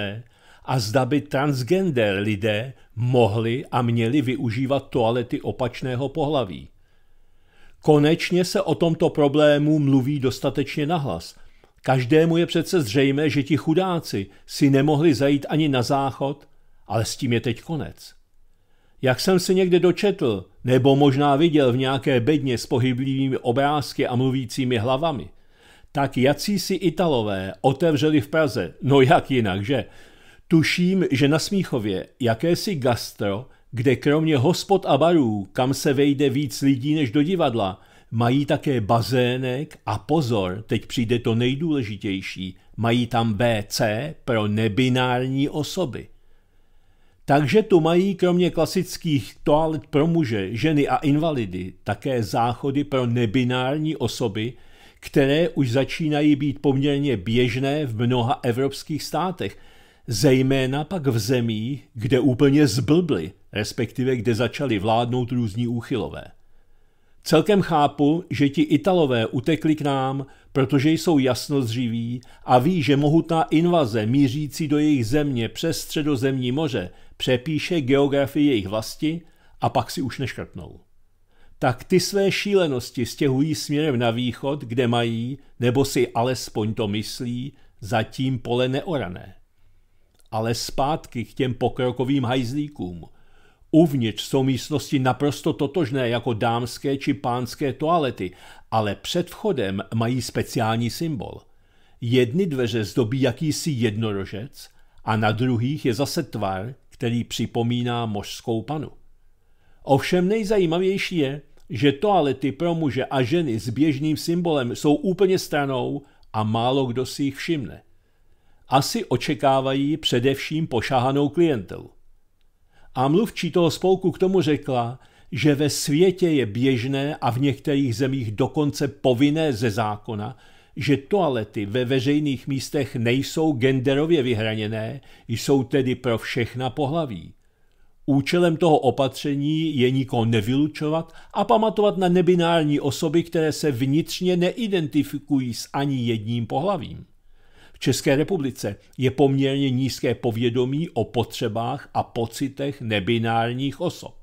a zda by transgender lidé mohli a měli využívat toalety opačného pohlaví. Konečně se o tomto problému mluví dostatečně nahlas – Každému je přece zřejmé, že ti chudáci si nemohli zajít ani na záchod, ale s tím je teď konec. Jak jsem si někde dočetl, nebo možná viděl v nějaké bedně s pohyblivými obrázky a mluvícími hlavami, tak jací si Italové otevřeli v Praze, no jak jinak, že? Tuším, že na Smíchově jakési gastro, kde kromě hospod a barů, kam se vejde víc lidí než do divadla, mají také bazének a pozor, teď přijde to nejdůležitější, mají tam BC pro nebinární osoby. Takže tu mají kromě klasických toalet pro muže, ženy a invalidy také záchody pro nebinární osoby, které už začínají být poměrně běžné v mnoha evropských státech, zejména pak v zemích, kde úplně zblbly, respektive kde začaly vládnout různí úchylové. Celkem chápu, že ti Italové utekli k nám, protože jsou jasnozřiví a ví, že mohutná invaze mířící do jejich země přes středozemní moře přepíše geografii jejich vlasti a pak si už neškrtnou. Tak ty své šílenosti stěhují směrem na východ, kde mají, nebo si alespoň to myslí, zatím pole neorané. Ale zpátky k těm pokrokovým hajzlíkům – Uvnitř jsou místnosti naprosto totožné jako dámské či pánské toalety, ale před vchodem mají speciální symbol. Jedny dveře zdobí jakýsi jednorožec a na druhých je zase tvar, který připomíná mořskou panu. Ovšem nejzajímavější je, že toalety pro muže a ženy s běžným symbolem jsou úplně stranou a málo kdo si jich všimne. Asi očekávají především pošahanou klientelu. A mluvčí toho spolku k tomu řekla, že ve světě je běžné a v některých zemích dokonce povinné ze zákona, že toalety ve veřejných místech nejsou genderově vyhraněné, jsou tedy pro všechna pohlaví. Účelem toho opatření je nikoho nevylučovat a pamatovat na nebinární osoby, které se vnitřně neidentifikují s ani jedním pohlavím. V České republice je poměrně nízké povědomí o potřebách a pocitech nebinárních osob.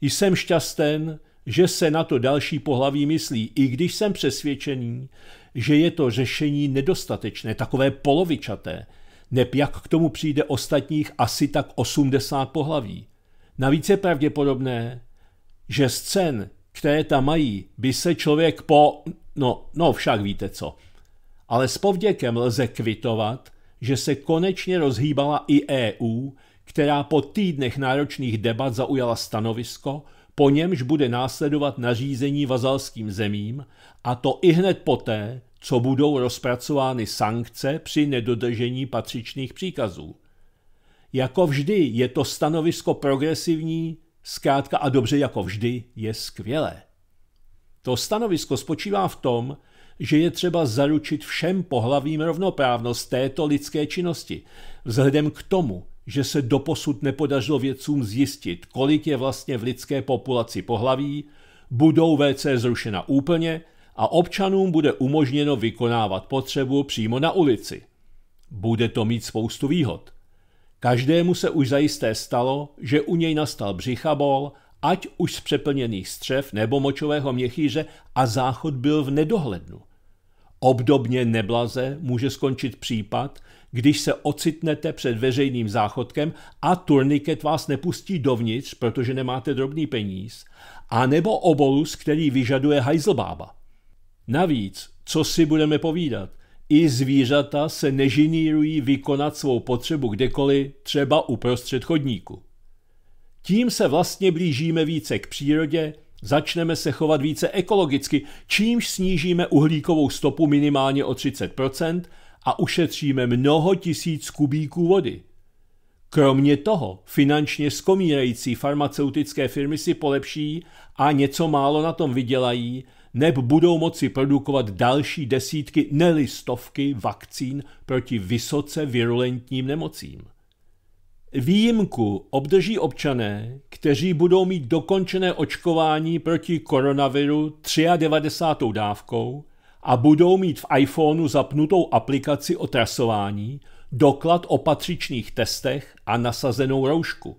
Jsem šťasten, že se na to další pohlaví myslí, i když jsem přesvědčený, že je to řešení nedostatečné, takové polovičaté, neb jak k tomu přijde ostatních asi tak 80 pohlaví. Navíc je pravděpodobné, že scén, které tam mají, by se člověk po... No, no však víte co – ale s povděkem lze kvitovat, že se konečně rozhýbala i EU, která po týdnech náročných debat zaujala stanovisko, po němž bude následovat nařízení vazalským zemím, a to i hned poté, co budou rozpracovány sankce při nedodržení patřičných příkazů. Jako vždy je to stanovisko progresivní, zkrátka a dobře jako vždy je skvělé. To stanovisko spočívá v tom, že je třeba zaručit všem pohlavím rovnoprávnost této lidské činnosti, vzhledem k tomu, že se doposud nepodařilo vědcům zjistit, kolik je vlastně v lidské populaci pohlaví, budou WC zrušena úplně a občanům bude umožněno vykonávat potřebu přímo na ulici. Bude to mít spoustu výhod. Každému se už zajisté stalo, že u něj nastal břichabol, ať už z přeplněných střev nebo močového měchýře a záchod byl v nedohlednu. Obdobně neblaze může skončit případ, když se ocitnete před veřejným záchodkem a turniket vás nepustí dovnitř, protože nemáte drobný peníz, a nebo obolus, který vyžaduje hajzlbába. Navíc, co si budeme povídat, i zvířata se nežinírují vykonat svou potřebu kdekoliv, třeba uprostřed chodníku. Tím se vlastně blížíme více k přírodě, Začneme se chovat více ekologicky, čímž snížíme uhlíkovou stopu minimálně o 30% a ušetříme mnoho tisíc kubíků vody. Kromě toho finančně skomírající farmaceutické firmy si polepší a něco málo na tom vydělají, neb budou moci produkovat další desítky, nelistovky vakcín proti vysoce virulentním nemocím. Výjimku obdrží občané, kteří budou mít dokončené očkování proti koronaviru 93. dávkou a budou mít v iPhoneu zapnutou aplikaci o trasování, doklad o patřičných testech a nasazenou roušku.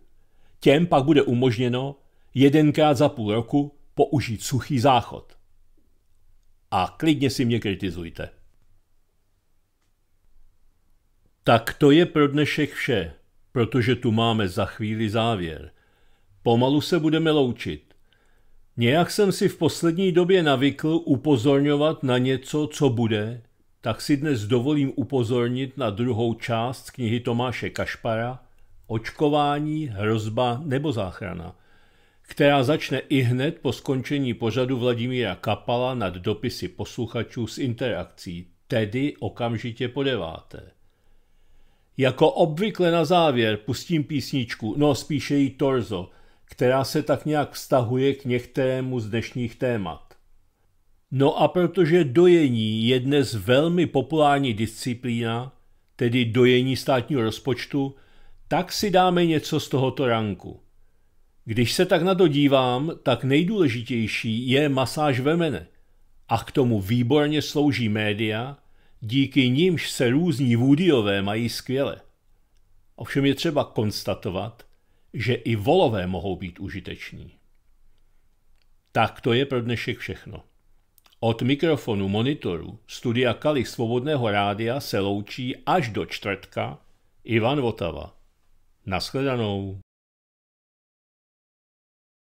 Těm pak bude umožněno jedenkrát za půl roku použít suchý záchod. A klidně si mě kritizujte. Tak to je pro dnešek vše protože tu máme za chvíli závěr. Pomalu se budeme loučit. Nějak jsem si v poslední době navykl upozorňovat na něco, co bude, tak si dnes dovolím upozornit na druhou část knihy Tomáše Kašpara Očkování, hrozba nebo záchrana, která začne i hned po skončení pořadu Vladimíra Kapala nad dopisy posluchačů s interakcí, tedy okamžitě po deváté. Jako obvykle na závěr pustím písničku, no spíše jí torzo, která se tak nějak vztahuje k některému z dnešních témat. No a protože dojení je dnes velmi populární disciplína, tedy dojení státního rozpočtu, tak si dáme něco z tohoto ranku. Když se tak na to dívám, tak nejdůležitější je masáž mene. A k tomu výborně slouží média, díky nímž se různí vůdiové mají skvěle. Ovšem je třeba konstatovat, že i volové mohou být užiteční. Tak to je pro dnešek všechno. Od mikrofonu monitoru studia Kali Svobodného rádia se loučí až do čtvrtka Ivan Votava. Naschledanou.